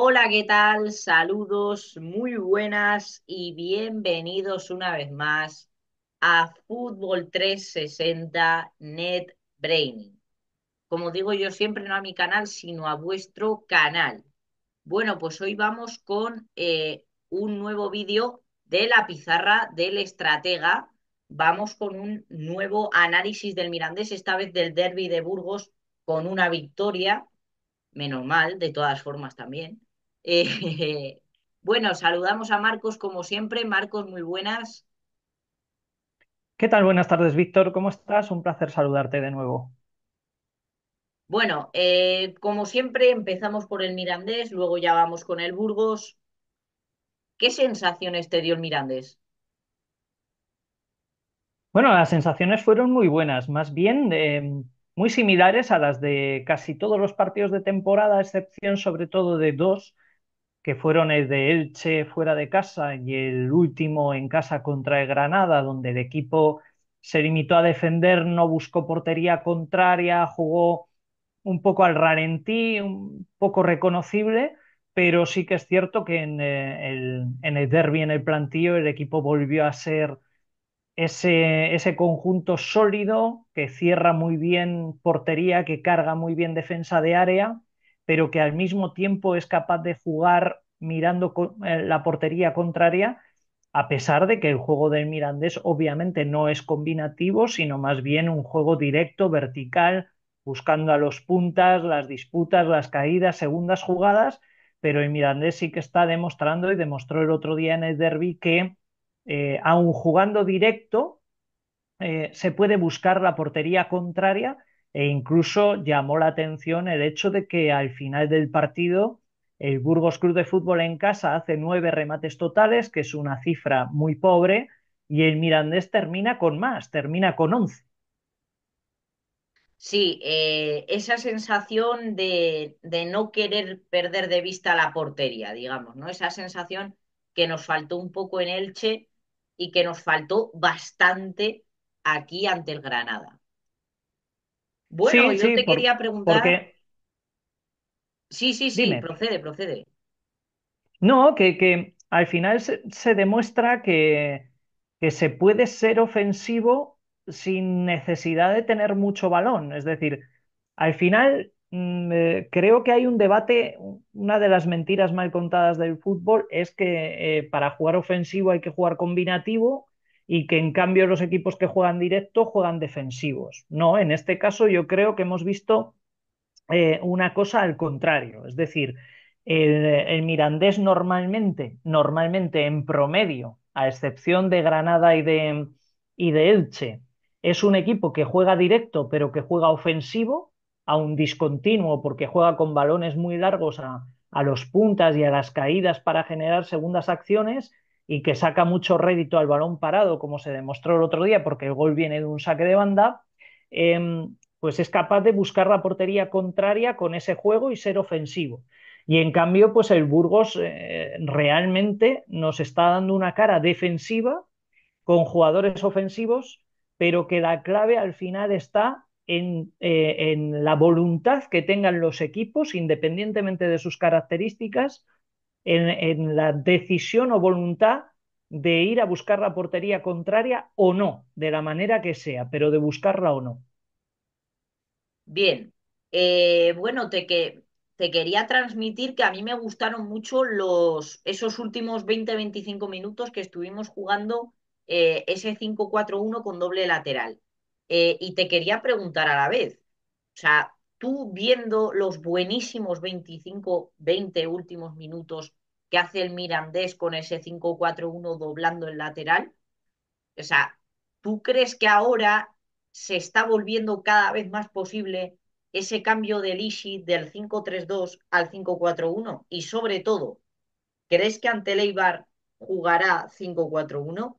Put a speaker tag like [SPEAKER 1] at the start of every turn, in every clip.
[SPEAKER 1] Hola, ¿qué tal? Saludos, muy buenas y bienvenidos una vez más a Fútbol 360 Net Braining. Como digo yo siempre, no a mi canal, sino a vuestro canal. Bueno, pues hoy vamos con eh, un nuevo vídeo de la pizarra del estratega. Vamos con un nuevo análisis del Mirandés, esta vez del derby de Burgos, con una victoria menos mal, de todas formas también. Eh, bueno, saludamos a Marcos como siempre. Marcos, muy buenas.
[SPEAKER 2] ¿Qué tal? Buenas tardes, Víctor. ¿Cómo estás? Un placer saludarte de nuevo.
[SPEAKER 1] Bueno, eh, como siempre, empezamos por el Mirandés, luego ya vamos con el Burgos. ¿Qué sensaciones te dio el Mirandés?
[SPEAKER 2] Bueno, las sensaciones fueron muy buenas, más bien eh, muy similares a las de casi todos los partidos de temporada, a excepción sobre todo de dos que fueron el de Elche fuera de casa y el último en casa contra el Granada, donde el equipo se limitó a defender, no buscó portería contraria, jugó un poco al ralentí, un poco reconocible, pero sí que es cierto que en eh, el, derby, en el plantío el equipo volvió a ser ese, ese conjunto sólido que cierra muy bien portería, que carga muy bien defensa de área pero que al mismo tiempo es capaz de jugar mirando eh, la portería contraria, a pesar de que el juego del Mirandés obviamente no es combinativo, sino más bien un juego directo, vertical, buscando a los puntas, las disputas, las caídas, segundas jugadas, pero el Mirandés sí que está demostrando y demostró el otro día en el derby que eh, aún jugando directo, eh, se puede buscar la portería contraria e incluso llamó la atención el hecho de que al final del partido el Burgos Club de Fútbol en casa hace nueve remates totales, que es una cifra muy pobre, y el Mirandés termina con más, termina con once.
[SPEAKER 1] Sí, eh, esa sensación de, de, no querer perder de vista la portería, digamos, ¿no? Esa sensación que nos faltó un poco en Elche y que nos faltó bastante aquí ante el Granada. Bueno, yo te quería preguntar. Sí, sí, sí, procede, procede.
[SPEAKER 2] No, que, al final se, demuestra que, se puede ser ofensivo sin necesidad de tener mucho balón. Es decir, al final mm, eh, creo que hay un debate, una de las mentiras mal contadas del fútbol es que eh, para jugar ofensivo hay que jugar combinativo y que en cambio los equipos que juegan directo juegan defensivos. No, en este caso yo creo que hemos visto eh, una cosa al contrario, es decir, el, mirandés normalmente, normalmente en promedio, a excepción de Granada y de, y de Elche, es un equipo que juega directo pero que juega ofensivo, a un discontinuo porque juega con balones muy largos a, a los puntas y a las caídas para generar segundas acciones y que saca mucho rédito al balón parado, como se demostró el otro día, porque el gol viene de un saque de banda, em, pues es capaz de buscar la portería contraria con ese juego y ser ofensivo. Y en cambio, pues el Burgos eh, realmente nos está dando una cara defensiva con jugadores ofensivos, pero que la clave al final está en, eh, en la voluntad que tengan los equipos, independientemente de sus características, en, la decisión o voluntad de ir a buscar la portería contraria o no, de la manera que sea, pero de buscarla o no.
[SPEAKER 1] Bien, eh, bueno, te, te quería transmitir que a mí me gustaron mucho los, esos últimos 20-25 minutos que estuvimos jugando eh, ese 5-4-1 con doble lateral. Eh, y te quería preguntar a la vez, o sea, tú viendo los buenísimos 25-20 últimos minutos ¿Qué hace el Mirandés con ese 5-4-1 doblando el lateral. O sea, ¿tú crees que ahora se está volviendo cada vez más posible ese cambio del Ishi del 5-3-2 al 5-4-1? Y sobre todo, ¿crees que ante Leibar jugará 5-4-1?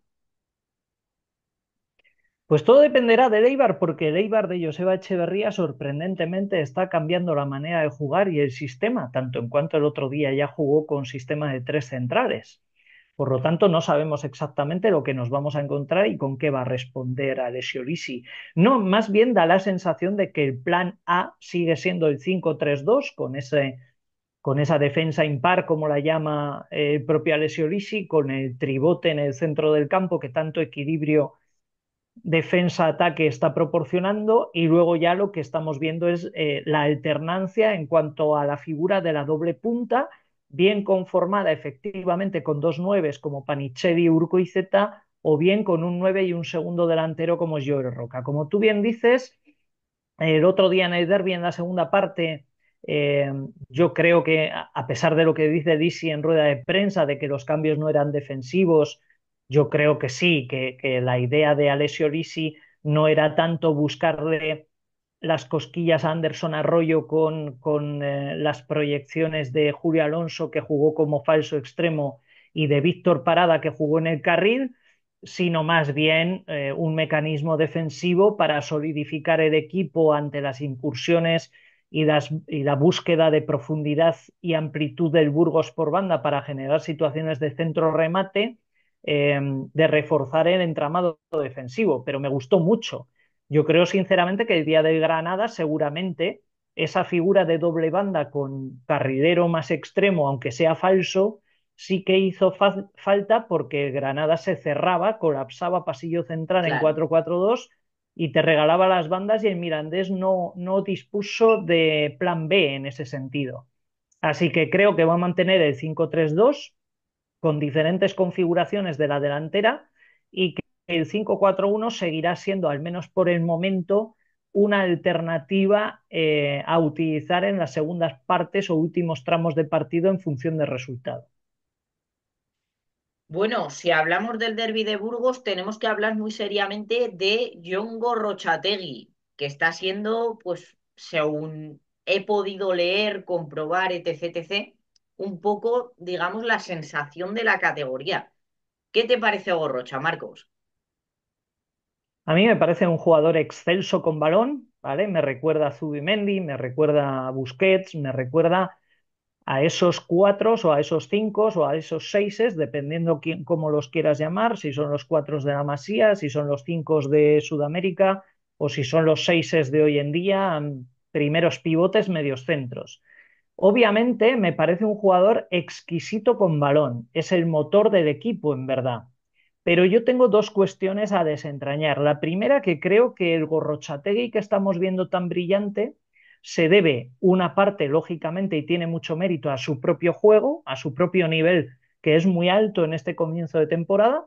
[SPEAKER 2] Pues todo dependerá de Leibar, porque Leibar de Joseba Echeverría sorprendentemente está cambiando la manera de jugar y el sistema, tanto en cuanto el otro día ya jugó con sistema de tres centrales. Por lo tanto, no sabemos exactamente lo que nos vamos a encontrar y con qué va a responder a Lisi. No, más bien da la sensación de que el plan A sigue siendo el 5-3-2 con ese con esa defensa impar, como la llama eh, el propio Alessio con el tribote en el centro del campo que tanto equilibrio defensa-ataque está proporcionando y luego ya lo que estamos viendo es eh, la alternancia en cuanto a la figura de la doble punta, bien conformada efectivamente con dos nueves como Panichedi, Urco y Zeta, o bien con un nueve y un segundo delantero como Giorgio Roca. Como tú bien dices, el otro día en el derby, en la segunda parte, eh, yo creo que a pesar de lo que dice Disi en rueda de prensa, de que los cambios no eran defensivos, yo creo que sí, que, la idea de Alessio Lisi no era tanto buscarle las cosquillas a Anderson Arroyo con, eh, las proyecciones de Julio Alonso, que jugó como falso extremo, y de Víctor Parada, que jugó en el carril, sino más bien eh, un mecanismo defensivo para solidificar el equipo ante las incursiones y, la búsqueda de profundidad y amplitud del Burgos por banda para generar situaciones de centro remate Em, de reforzar el entramado defensivo, pero me gustó mucho. Yo creo sinceramente que el día del Granada seguramente esa figura de doble banda con carrilero más extremo, aunque sea falso, sí que hizo falta porque Granada se cerraba, colapsaba pasillo central en 4-4-2 y te regalaba las bandas y el Mirandés no, no dispuso de plan B en ese sentido. Así que creo que va a mantener el 5-3-2 con diferentes configuraciones de la delantera y que el 5-4-1 seguirá siendo, al menos por el momento, una alternativa eh, a utilizar en las segundas partes o últimos tramos de partido en función del resultado.
[SPEAKER 1] Bueno, si hablamos del derby de Burgos, tenemos que hablar muy seriamente de Jongo Rochategui, que está siendo, pues, según he podido leer, comprobar, etc., etc., un poco, digamos, la sensación de la categoría. ¿Qué te parece Gorrocha, Marcos?
[SPEAKER 2] A mí me parece un jugador excelso con balón, ¿vale? Me recuerda a Zubimendi, me recuerda a Busquets, me recuerda a esos cuatro o a esos cinco o a esos seises, dependiendo cómo los quieras llamar, si son los cuatro de la Masía, si son los cinco de Sudamérica o si son los seises de hoy en día, primeros pivotes, medios centros. Obviamente me parece un jugador exquisito con balón, es el motor del equipo en verdad. Pero yo tengo dos cuestiones a desentrañar. La primera, que creo que el Gorrochategui que estamos viendo tan brillante se debe una parte, lógicamente, y tiene mucho mérito a su propio juego, a su propio nivel, que es muy alto en este comienzo de temporada.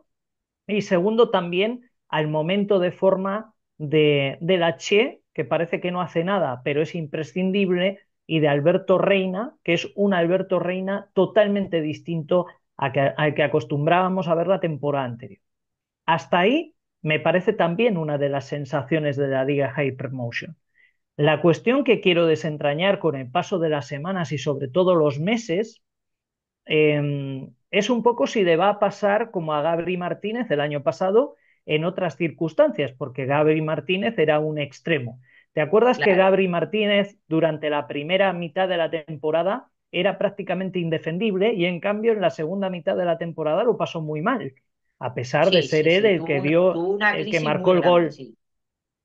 [SPEAKER 2] Y segundo, también al momento de forma de, de la Che, que parece que no hace nada, pero es imprescindible y de Alberto Reina, que es un Alberto Reina totalmente distinto al que acostumbrábamos a ver la temporada anterior. Hasta ahí me parece también una de las sensaciones de la liga Hypermotion. La cuestión que quiero desentrañar con el paso de las semanas y sobre todo los meses em, es un poco si le va a pasar como a Gabri Martínez el año pasado en otras circunstancias, porque Gabri Martínez era un extremo. ¿Te acuerdas que Gabri Martínez durante la primera mitad de la temporada era prácticamente indefendible y en cambio en la segunda mitad de la temporada lo pasó muy mal? A pesar de ser él el que el que marcó el gol.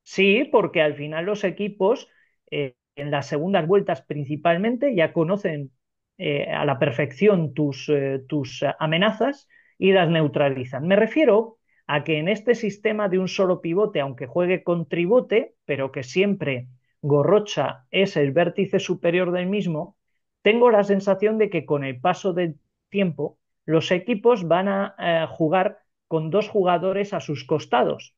[SPEAKER 2] Sí. porque al final los equipos eh, en las segundas vueltas principalmente ya conocen eh, a la perfección tus, eh, tus amenazas y las neutralizan. Me refiero a que en este sistema de un solo pivote, aunque juegue con tribote, pero que siempre Gorrocha es el vértice superior del mismo, tengo la sensación de que con el paso del tiempo los equipos van a eh, jugar con dos jugadores a sus costados.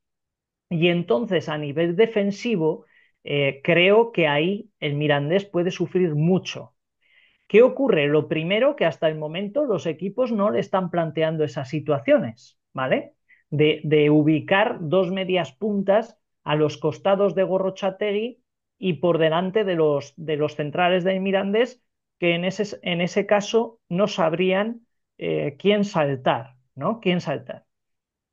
[SPEAKER 2] Y entonces a nivel defensivo, eh, creo que ahí el Mirandés puede sufrir mucho. ¿Qué ocurre? Lo primero que hasta el momento los equipos no le están planteando esas situaciones, ¿vale? de, ubicar dos medias puntas a los costados de Gorrochategui y por delante de los, de los centrales del Mirandés, que en ese, en ese caso no sabrían eh, quién saltar, ¿no? ¿Quién saltar?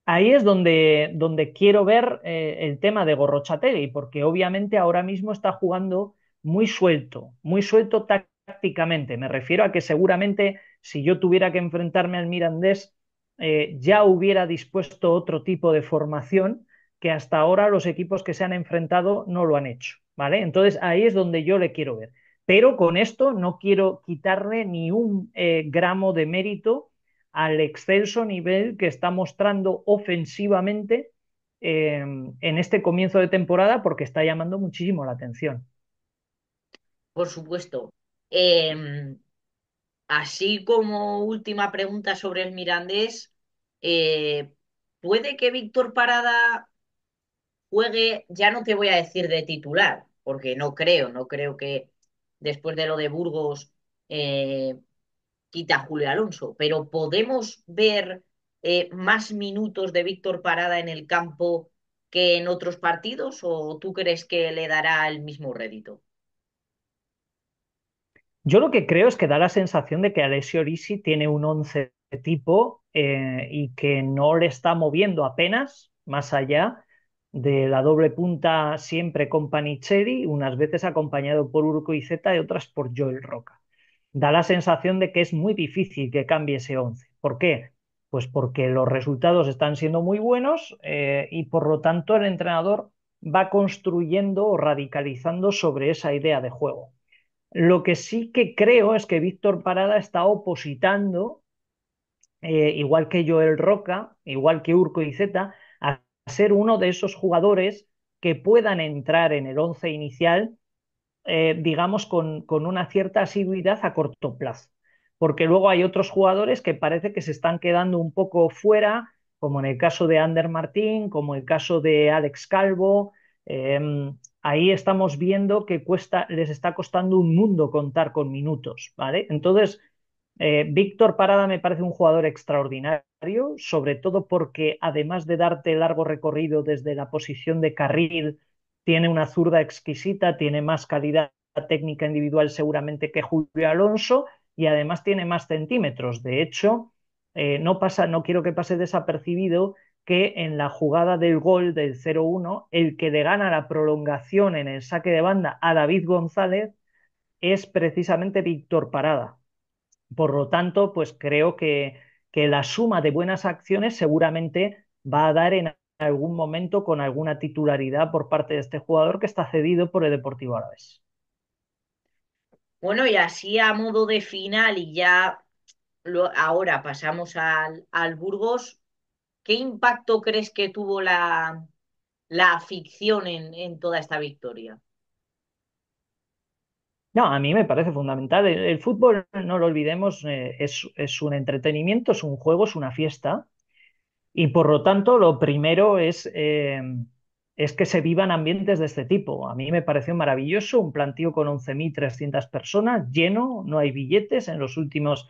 [SPEAKER 2] Ahí es donde, donde quiero ver eh, el tema de Gorrochategui, porque obviamente ahora mismo está jugando muy suelto, muy suelto tácticamente. Me refiero a que seguramente si yo tuviera que enfrentarme al Mirandés eh, ya hubiera dispuesto otro tipo de formación que hasta ahora los equipos que se han enfrentado no lo han hecho, ¿vale? Entonces ahí es donde yo le quiero ver. Pero con esto no quiero quitarle ni un eh, gramo de mérito al excelso nivel que está mostrando ofensivamente em, en este comienzo de temporada porque está llamando muchísimo la atención.
[SPEAKER 1] Por supuesto. Em, Así como última pregunta sobre el Mirandés, eh, ¿puede que Víctor Parada juegue, ya no te voy a decir de titular, porque no creo, no creo que después de lo de Burgos eh, quita a Julio Alonso, pero podemos ver eh, más minutos de Víctor Parada en el campo que en otros partidos o tú crees que le dará el mismo rédito?
[SPEAKER 2] Yo lo que creo es que da la sensación de que Alessio Risi tiene un 11 de tipo eh, y que no le está moviendo apenas más allá de la doble punta siempre con Panicheri, unas veces acompañado por Urco y Z y otras por Joel Roca. Da la sensación de que es muy difícil que cambie ese 11. ¿Por qué? Pues porque los resultados están siendo muy buenos eh, y por lo tanto el entrenador va construyendo o radicalizando sobre esa idea de juego. Lo que sí que creo es que Víctor Parada está opositando, eh, igual que Joel Roca, igual que Urco y Z, a ser uno de esos jugadores que puedan entrar en el once inicial, eh, digamos, con, con una cierta asiduidad a corto plazo. Porque luego hay otros jugadores que parece que se están quedando un poco fuera, como en el caso de Ander Martín, como en el caso de Alex Calvo, Em, ahí estamos viendo que cuesta, les está costando un mundo contar con minutos, ¿vale? Entonces, eh, Víctor Parada me parece un jugador extraordinario, sobre todo porque además de darte largo recorrido desde la posición de carril, tiene una zurda exquisita, tiene más calidad técnica individual seguramente que Julio Alonso y además tiene más centímetros. De hecho, eh, no, pasa, no quiero que pase desapercibido que en la jugada del gol del 0-1, el que le gana la prolongación en el saque de banda a David González es precisamente Víctor Parada. Por lo tanto, pues creo que, la suma de buenas acciones seguramente va a dar en algún momento con alguna titularidad por parte de este jugador que está cedido por el Deportivo Árabes.
[SPEAKER 1] Bueno, y así a modo de final y ya ahora pasamos al, al Burgos, ¿Qué impacto crees que tuvo la, la ficción en, toda esta victoria?
[SPEAKER 2] No, a mí me parece fundamental. El, fútbol, no lo olvidemos, eh, es, un entretenimiento, es un juego, es una fiesta. Y por lo tanto, lo primero es, eh, es que se vivan ambientes de este tipo. A mí me pareció maravilloso un plantío con 11.300 personas, lleno, no hay billetes. En, los últimos,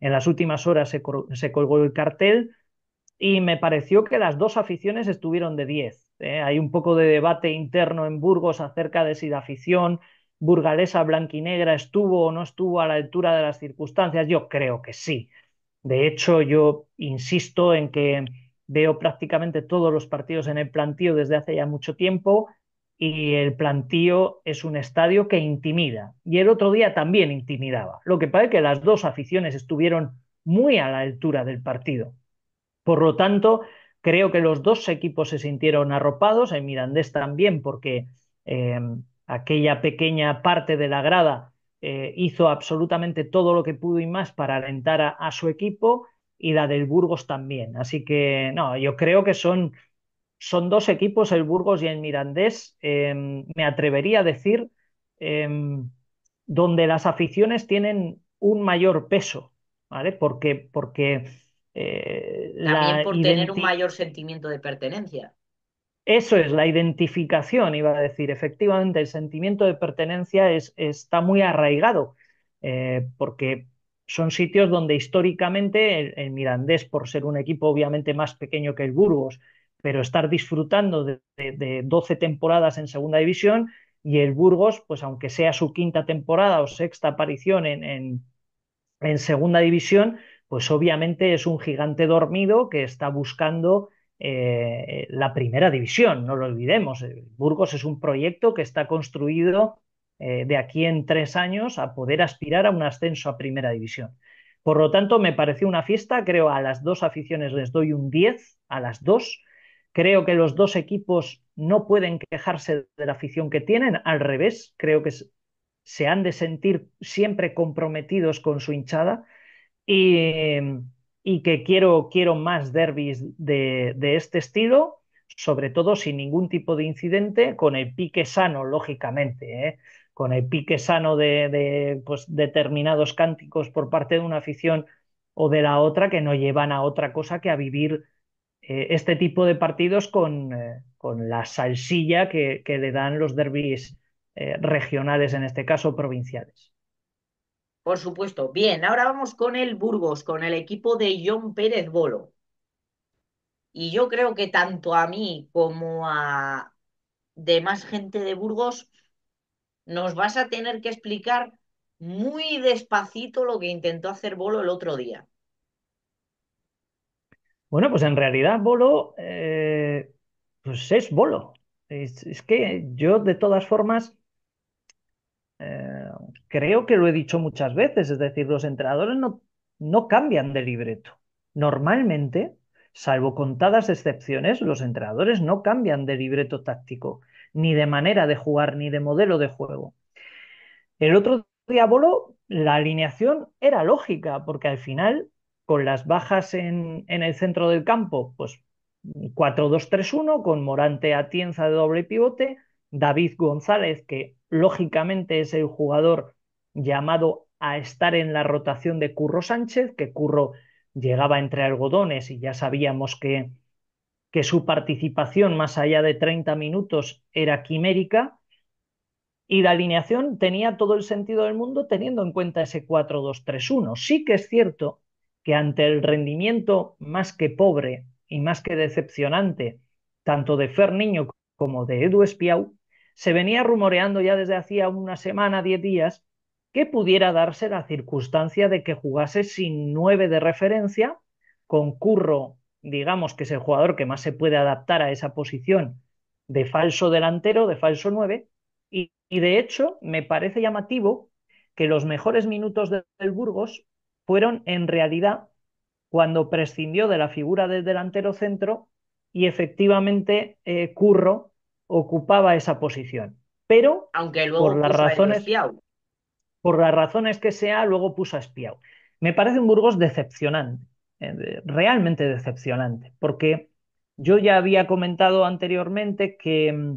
[SPEAKER 2] en las últimas horas se colgó el cartel y me pareció que las dos aficiones estuvieron de 10. ¿eh? Hay un poco de debate interno en Burgos acerca de si la afición burgalesa blanquinegra estuvo o no estuvo a la altura de las circunstancias. Yo creo que sí. De hecho, yo insisto en que veo prácticamente todos los partidos en el plantío desde hace ya mucho tiempo y el plantío es un estadio que intimida. Y el otro día también intimidaba. Lo que pasa es que las dos aficiones estuvieron muy a la altura del partido. Por lo tanto, creo que los dos equipos se sintieron arropados, el Mirandés también, porque em, aquella pequeña parte de la grada eh, hizo absolutamente todo lo que pudo y más para alentar a, su equipo y la del Burgos también. Así que, no, yo creo que son, son dos equipos, el Burgos y el Mirandés, em, me atrevería a decir, em, donde las aficiones tienen un mayor peso, ¿vale? Porque, porque eh, También por tener un
[SPEAKER 1] mayor sentimiento de pertenencia.
[SPEAKER 2] Eso es la identificación, iba a decir. Efectivamente, el sentimiento de pertenencia es, está muy arraigado, eh, porque son sitios donde históricamente el, Mirandés, por ser un equipo obviamente más pequeño que el Burgos, pero estar disfrutando de, 12 temporadas en Segunda División, y el Burgos, pues aunque sea su quinta temporada o sexta aparición en Segunda División, pues obviamente es un gigante dormido que está buscando eh, la primera división, no lo olvidemos. Eh, Burgos es un proyecto que está construido eh, de aquí en tres años a poder aspirar a un ascenso a primera división. Por lo tanto, me pareció una fiesta, creo a las dos aficiones les doy un 10, a las dos. Creo que los dos equipos no pueden quejarse de la afición que tienen, al revés, creo que se han de sentir siempre comprometidos con su hinchada Em, y, que quiero, más derbis de, este estilo, sobre todo sin ningún tipo de incidente, con el pique sano, lógicamente, ¿eh? con el pique sano de, pues, determinados cánticos por parte de una afición o de la otra que no llevan a otra cosa que a vivir eh, este tipo de partidos con, eh, la salsilla que, le dan los derbis regionales, en este caso provinciales.
[SPEAKER 1] Por supuesto. Bien, ahora vamos con el Burgos, con el equipo de John Pérez Bolo. Y yo creo que tanto a mí como a demás gente de Burgos nos vas a tener que explicar muy despacito lo que intentó hacer Bolo el otro día.
[SPEAKER 2] Bueno, pues en realidad Bolo, eh, pues es Bolo. Es, que yo de todas formas... Eh, creo que lo he dicho muchas veces, es decir, los entrenadores no, cambian de libreto. Normalmente, salvo contadas excepciones, los entrenadores no cambian de libreto táctico, ni de manera de jugar, ni de modelo de juego. El otro diablo, la alineación era lógica, porque al final, con las bajas en, en el centro del campo, pues 4-2-3-1, con Morante Atienza de doble pivote, David González, que lógicamente es el jugador llamado a estar en la rotación de Curro Sánchez, que Curro llegaba entre algodones y ya sabíamos que, que su participación más allá de 30 minutos era quimérica. Y la alineación tenía todo el sentido del mundo teniendo en cuenta ese 4-2-3-1. Sí que es cierto que ante el rendimiento más que pobre y más que decepcionante, tanto de Fer Niño como de Edu Espiau, se venía rumoreando ya desde hacía una semana, diez días, que pudiera darse la circunstancia de que jugase sin nueve de referencia, con Curro, digamos que es el jugador que más se puede adaptar a esa posición de falso delantero, de falso nueve, y, de hecho me parece llamativo que los mejores minutos del Burgos fueron en realidad cuando prescindió de la figura del delantero centro y efectivamente eh, Curro ocupaba esa posición.
[SPEAKER 1] Pero Aunque luego por las razones
[SPEAKER 2] por las razones que sea, luego puso a Espiau. Me parece un Burgos decepcionante, eh, realmente decepcionante, porque yo ya había comentado anteriormente que mm,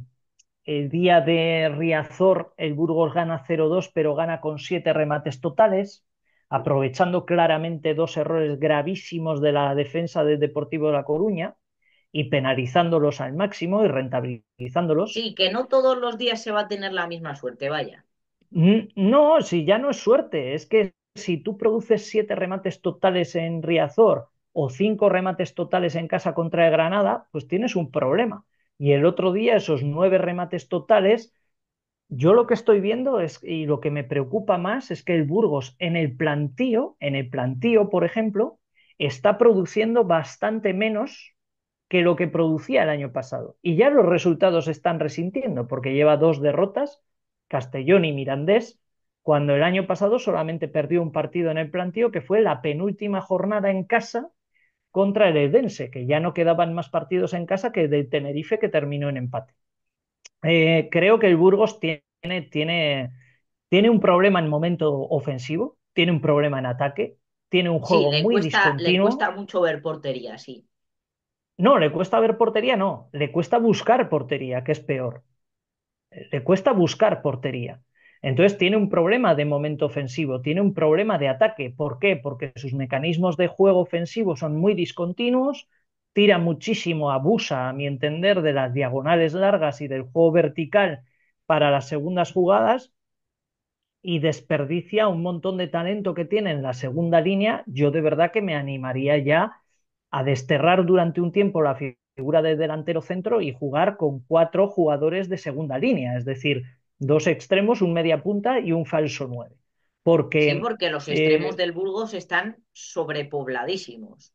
[SPEAKER 2] el día de Riazor el Burgos gana 0-2, pero gana con siete remates totales, aprovechando claramente dos errores gravísimos de la defensa del Deportivo de La Coruña y penalizándolos al máximo y rentabilizándolos.
[SPEAKER 1] Sí, que no todos los días se va a tener la misma suerte, vaya.
[SPEAKER 2] No, si ya no es suerte, es que si tú produces siete remates totales en Riazor o cinco remates totales en casa contra el Granada, pues tienes un problema. Y el otro día esos nueve remates totales, yo lo que estoy viendo es y lo que me preocupa más es que el Burgos en el plantío, en el plantío, por ejemplo, está produciendo bastante menos que lo que producía el año pasado. Y ya los resultados se están resintiendo porque lleva dos derrotas, Castellón y Mirandés, cuando el año pasado solamente perdió un partido en el planteo que fue la penúltima jornada en casa contra el Edense, que ya no quedaban más partidos en casa que de Tenerife que terminó en empate. Eh, creo que el Burgos tiene, tiene, tiene un problema en momento ofensivo, tiene un problema en ataque, tiene un juego muy cuesta, discontinuo. Le cuesta
[SPEAKER 1] mucho ver portería, sí.
[SPEAKER 2] No, le cuesta ver portería, no. Le cuesta buscar portería, que es peor. Le cuesta buscar portería. Entonces tiene un problema de momento ofensivo, tiene un problema de ataque. ¿Por qué? Porque sus mecanismos de juego ofensivo son muy discontinuos, tira muchísimo, abusa, a mi entender, de las diagonales largas y del juego vertical para las segundas jugadas y desperdicia un montón de talento que tiene en la segunda línea. Yo de verdad que me animaría ya a desterrar durante un tiempo la figura de delantero centro y jugar con cuatro jugadores de segunda línea, es decir, dos extremos, un media punta y un falso nueve. Porque, sí, porque los eh, extremos
[SPEAKER 1] del Burgos están sobrepobladísimos.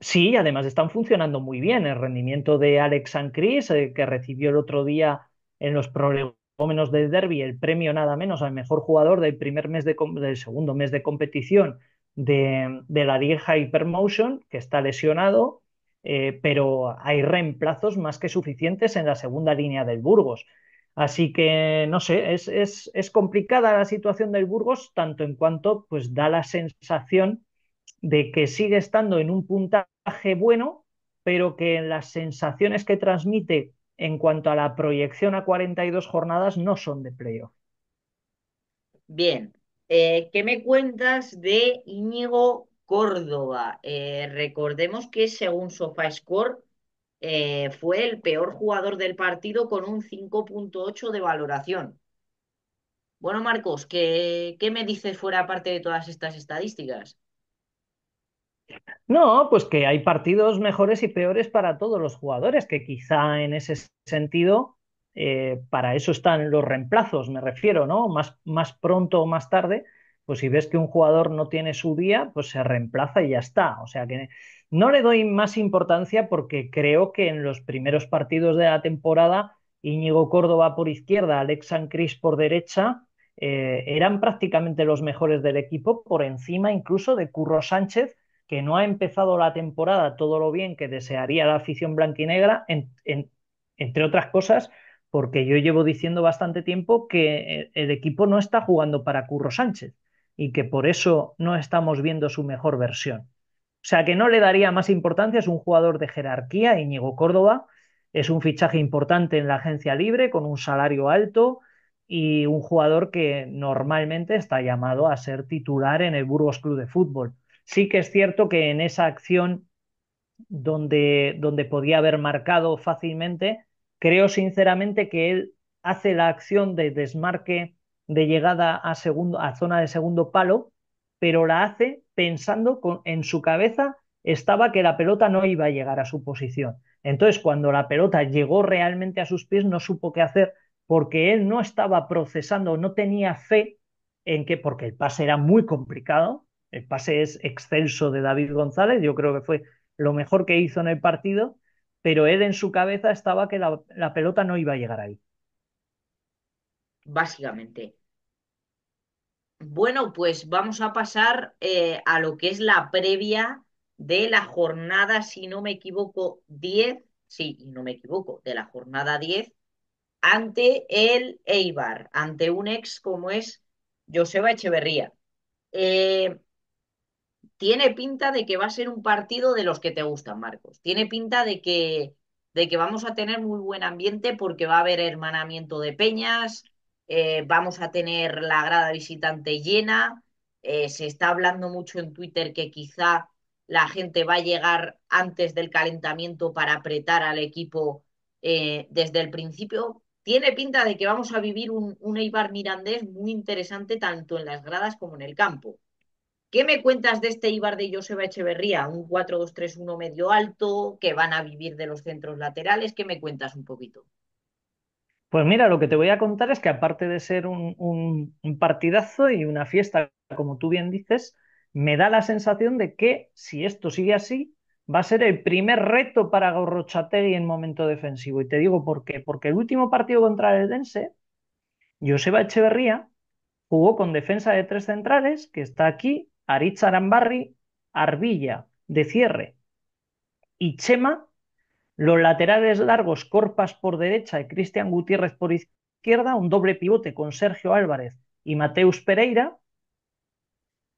[SPEAKER 2] Sí, además están funcionando muy bien. El rendimiento de Alex Sancris, eh, que recibió el otro día en los prolegómenos del derby el premio nada menos al mejor jugador del primer mes de, del segundo mes de competición de, la Liga Hypermotion, que está lesionado, eh, pero hay reemplazos más que suficientes en la segunda línea del Burgos. Así que, no sé, es, es complicada la situación del Burgos, tanto en cuanto pues, da la sensación de que sigue estando en un puntaje bueno, pero que las sensaciones que transmite en cuanto a la proyección a 42 jornadas no son de playoff.
[SPEAKER 1] Bien, eh, ¿Qué me cuentas de Íñigo Córdoba? Eh, recordemos que según SofaScore eh, fue el peor jugador del partido con un 5.8 de valoración. Bueno, Marcos, ¿qué, ¿qué me dices fuera aparte de todas estas estadísticas?
[SPEAKER 2] No, pues que hay partidos mejores y peores para todos los jugadores, que quizá en ese sentido eh, para eso están los reemplazos, me refiero, ¿no? Más, pronto o más tarde, pues si ves que un jugador no tiene su día, pues se reemplaza y ya está. O sea que no le doy más importancia porque creo que en los primeros partidos de la temporada, Íñigo Córdoba por izquierda, Alex Sancris por derecha, eh, eran prácticamente los mejores del equipo, por encima incluso de Curro Sánchez, que no ha empezado la temporada todo lo bien que desearía la afición blanquinegra, y negra entre otras cosas, porque yo llevo diciendo bastante tiempo que eh, el equipo no está jugando para Curro Sánchez y que por eso no estamos viendo su mejor versión. O sea que no le daría más importancia, es un jugador de jerarquía, Íñigo Córdoba, es un fichaje importante en la agencia libre con un salario alto y un jugador que normalmente está llamado a ser titular en el Burgos Club de Fútbol. Sí que es cierto que en esa acción donde, donde podía haber marcado fácilmente, Creo sinceramente que él hace la acción de desmarque de llegada a, segundo, a zona de segundo palo, pero la hace pensando en su cabeza estaba que la pelota no iba a llegar a su posición. Entonces, cuando la pelota llegó realmente a sus pies, no supo qué hacer porque él no estaba procesando, no tenía fe en que, porque el pase era muy complicado, el pase es excelso de David González, yo creo que fue lo mejor que hizo en el partido, pero él en su cabeza estaba que la, pelota no iba a llegar ahí.
[SPEAKER 1] Básicamente. Bueno, pues vamos a pasar eh, a lo que es la previa de la jornada, si no me equivoco, 10, sí, no me equivoco, de la jornada 10, ante el Eibar, ante un ex como es Joseba Echeverría. Eh, tiene pinta de que va a ser un partido de los que te gustan, Marcos. Tiene pinta de que, de que vamos a tener muy buen ambiente porque va a haber hermanamiento de peñas, eh, vamos a tener la grada visitante llena. Eh, se está hablando mucho en Twitter que quizá la gente va a llegar antes del calentamiento para apretar al equipo eh, desde el principio. Tiene pinta de que vamos a vivir un Eibar mirandés muy interesante tanto en las gradas como en el campo. ¿Qué me cuentas de este Ibar de Joseba Echeverría? Un 4-2-3-1 medio alto, que van a vivir de los centros laterales. ¿Qué me cuentas un poquito?
[SPEAKER 2] Pues mira, lo que te voy a contar es que aparte de ser un, partidazo y una fiesta, como tú bien dices, me da la sensación de que si esto sigue así, va a ser el primer reto para Gorrochategui en momento defensivo. Y te digo por qué. Porque el último partido contra el Dense, Joseba Echeverría jugó con defensa de tres centrales, que está aquí, Aritz Arambarri, Arbilla de cierre y Chema, los laterales largos Corpas por derecha y Cristian Gutiérrez por izquierda, un doble pivote con Sergio Álvarez y Mateus Pereira,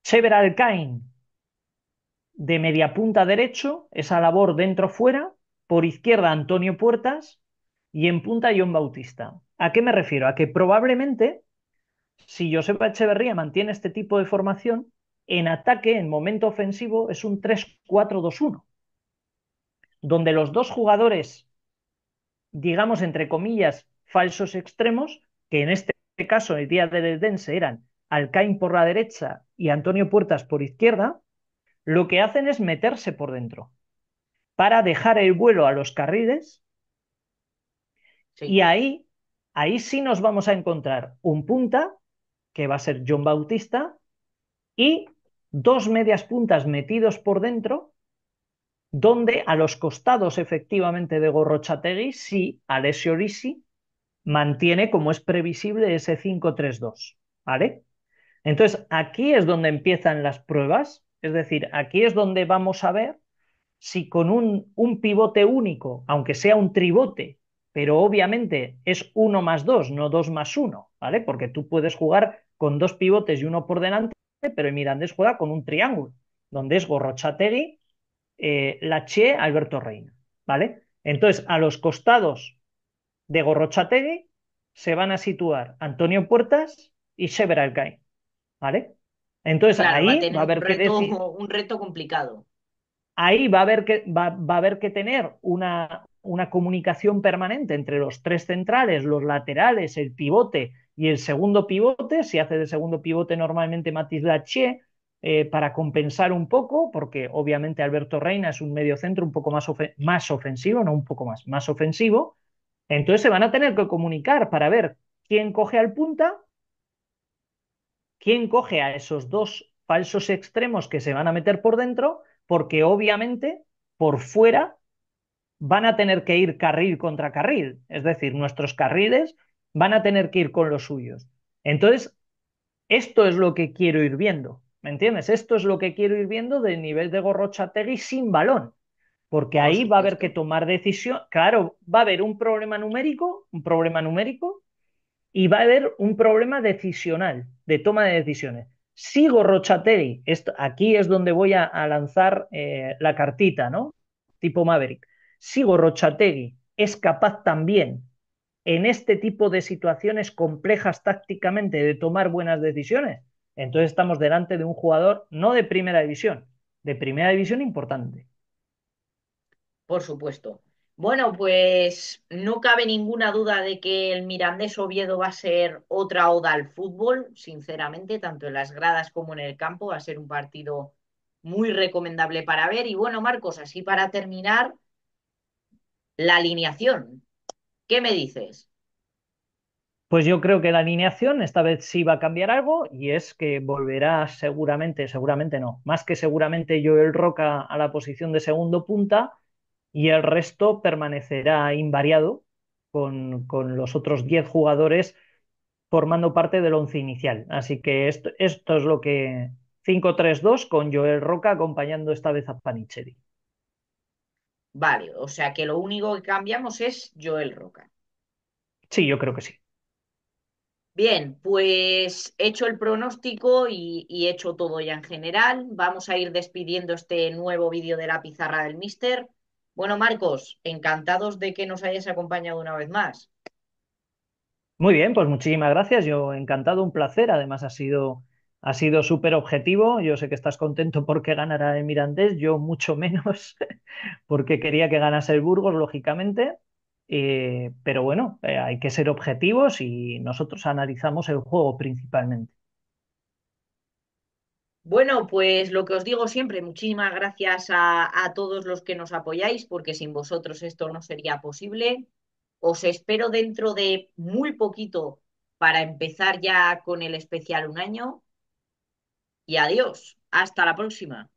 [SPEAKER 2] Chever Alcain de media punta derecho, esa labor dentro-fuera, por izquierda Antonio Puertas y en punta John Bautista. ¿A qué me refiero? A que probablemente si Joseba Echeverría mantiene este tipo de formación, en ataque, en momento ofensivo, es un 3-4-2-1, donde los dos jugadores, digamos, entre comillas, falsos extremos, que en este caso el día de Edense eran Alcaín por la derecha y Antonio Puertas por izquierda, lo que hacen es meterse por dentro para dejar el vuelo a los carriles y ahí, ahí sí nos vamos a encontrar un punta, que va a ser John Bautista, y dos medias puntas metidos por dentro, donde a los costados efectivamente de Gorrochategui Si Alessio Risi mantiene como es previsible ese 5-3-2, ¿vale? Entonces, aquí es donde empiezan las pruebas, es decir, aquí es donde vamos a ver si con un, un pivote único, aunque sea un tribote, pero obviamente es uno más dos no dos más uno ¿vale? Porque tú puedes jugar con dos pivotes y uno por delante pero el Mirandés juega con un triángulo, donde es Gorrochategui, eh, Lache, Alberto Reina, ¿vale? Entonces, a los costados de Gorrochategui se van a situar Antonio Puertas y Sever Alcaín, ¿vale? Entonces ahí va a, haber un
[SPEAKER 1] reto, complicado.
[SPEAKER 2] Ahí va a haber que, tener una comunicación permanente entre los tres centrales, los laterales, el pivote y el segundo pivote, si hace de segundo pivote normalmente Matis Lache eh, para compensar un poco, porque obviamente Alberto Reina es un medio centro un poco más, más ofensivo, no un poco más, más ofensivo. Entonces se van a tener que comunicar para ver quién coge al punta, quién coge a esos dos falsos extremos que se van a meter por dentro, porque obviamente por fuera van a tener que ir carril contra carril. Es decir, nuestros carriles van a tener que ir con los suyos. Entonces, esto es lo que quiero ir viendo, ¿me entiendes? Esto es lo que quiero ir viendo del nivel de Gorrochategui sin balón, porque ahí va a haber que tomar decisión, claro, va a haber un problema numérico, un problema numérico, y va a haber un problema decisional, de toma de decisiones. Si Gorrochategui, esto, aquí es donde voy a, lanzar eh, la cartita, ¿no? Tipo Maverick. Si Gorrochategui es capaz también en este tipo de situaciones complejas tácticamente de tomar buenas decisiones, entonces estamos delante de un jugador no de primera división, de primera división importante.
[SPEAKER 1] Por supuesto. Bueno, pues no cabe ninguna duda de que el Mirandés Oviedo va a ser otra oda al fútbol, sinceramente, tanto en las gradas como en el campo. Va a ser un partido muy recomendable para ver. Y bueno, Marcos, así para terminar, la alineación. ¿Qué me dices?
[SPEAKER 2] Pues yo creo que la alineación esta vez sí va a cambiar algo y es que volverá seguramente, seguramente no, más que seguramente Joel Roca a la posición de segundo punta y el resto permanecerá invariado con, los otros 10 jugadores formando parte del once inicial. Así que esto, esto es lo que 5-3-2 con Joel Roca acompañando esta vez a Panicheri.
[SPEAKER 1] Vale, o sea que lo único que cambiamos es Joel Roca.
[SPEAKER 2] Sí, yo creo que sí.
[SPEAKER 1] Bien, pues hecho el pronóstico y, y, hecho todo ya en general, vamos a ir despidiendo este nuevo vídeo de la pizarra del Mister. Bueno, Marcos, encantados de que nos hayas acompañado una vez más.
[SPEAKER 2] Muy bien, pues muchísimas gracias. Yo encantado, un placer. Además, ha sido ha sido súper objetivo. Yo sé que estás contento porque ganará el Mirandés, yo mucho menos, porque quería que ganase el Burgos, lógicamente. Eh, pero bueno, eh, hay que ser objetivos y nosotros analizamos el juego principalmente.
[SPEAKER 1] Bueno, pues lo que os digo siempre, muchísimas gracias a, todos los que nos apoyáis, porque sin vosotros esto no sería posible. Os espero dentro de muy poquito para empezar ya con el especial un año y adiós. Hasta la próxima.